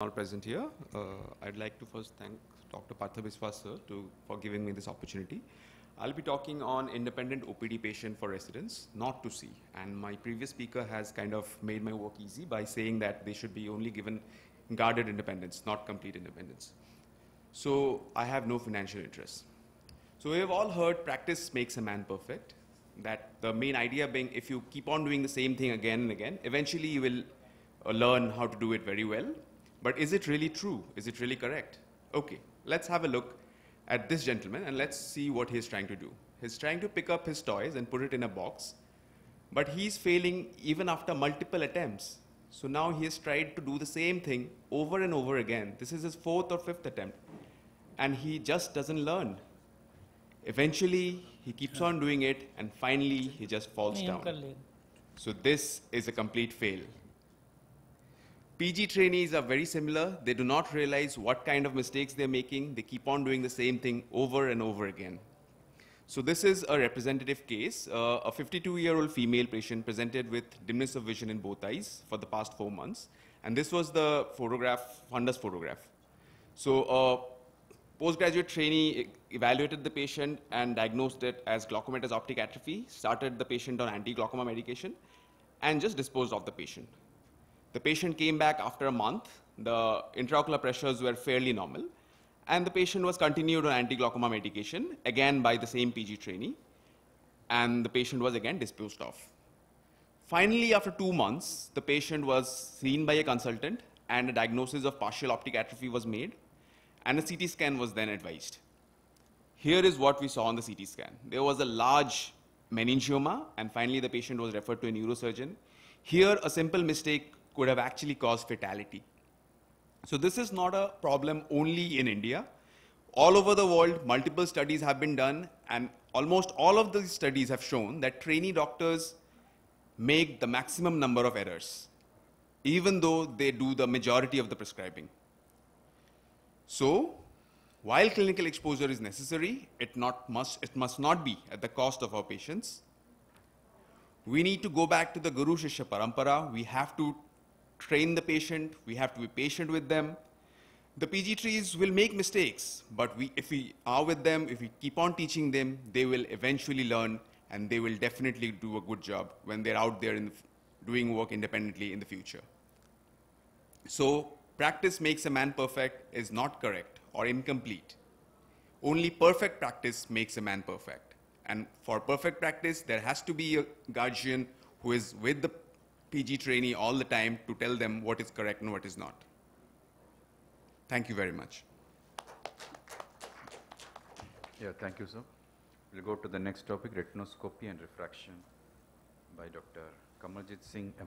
all present here. Uh, I'd like to first thank Dr. Partha Biswas sir to, for giving me this opportunity. I'll be talking on independent OPD patient for residents, not to see. And my previous speaker has kind of made my work easy by saying that they should be only given guarded independence, not complete independence. So I have no financial interest. So we have all heard practice makes a man perfect. That the main idea being if you keep on doing the same thing again and again, eventually you will uh, learn how to do it very well but is it really true? Is it really correct? Okay, let's have a look at this gentleman and let's see what he's trying to do. He's trying to pick up his toys and put it in a box, but he's failing even after multiple attempts. So now he has tried to do the same thing over and over again. This is his fourth or fifth attempt, and he just doesn't learn. Eventually, he keeps on doing it, and finally, he just falls down. So this is a complete fail. PG trainees are very similar. They do not realize what kind of mistakes they're making. They keep on doing the same thing over and over again. So this is a representative case. Uh, a 52-year-old female patient presented with dimness of vision in both eyes for the past four months. And this was the photograph, Honda's photograph. So a uh, postgraduate trainee evaluated the patient and diagnosed it as glaucomatous optic atrophy, started the patient on anti-glaucoma medication, and just disposed of the patient. The patient came back after a month. The intraocular pressures were fairly normal. And the patient was continued on anti-glaucoma medication, again by the same PG trainee. And the patient was again disposed of. Finally, after two months, the patient was seen by a consultant and a diagnosis of partial optic atrophy was made and a CT scan was then advised. Here is what we saw on the CT scan. There was a large meningioma and finally the patient was referred to a neurosurgeon. Here, a simple mistake could have actually caused fatality. So this is not a problem only in India. All over the world, multiple studies have been done, and almost all of these studies have shown that trainee doctors make the maximum number of errors, even though they do the majority of the prescribing. So, while clinical exposure is necessary, it, not must, it must not be at the cost of our patients. We need to go back to the Guru Shishya Parampara. We have to train the patient, we have to be patient with them. The PG trees will make mistakes, but we, if we are with them, if we keep on teaching them, they will eventually learn and they will definitely do a good job when they're out there the, doing work independently in the future. So practice makes a man perfect is not correct or incomplete. Only perfect practice makes a man perfect. And for perfect practice, there has to be a guardian who is with the PG trainee all the time to tell them what is correct and what is not. Thank you very much. Yeah, thank you, sir. We'll go to the next topic, retinoscopy and refraction by Dr. Kamaljit Singh.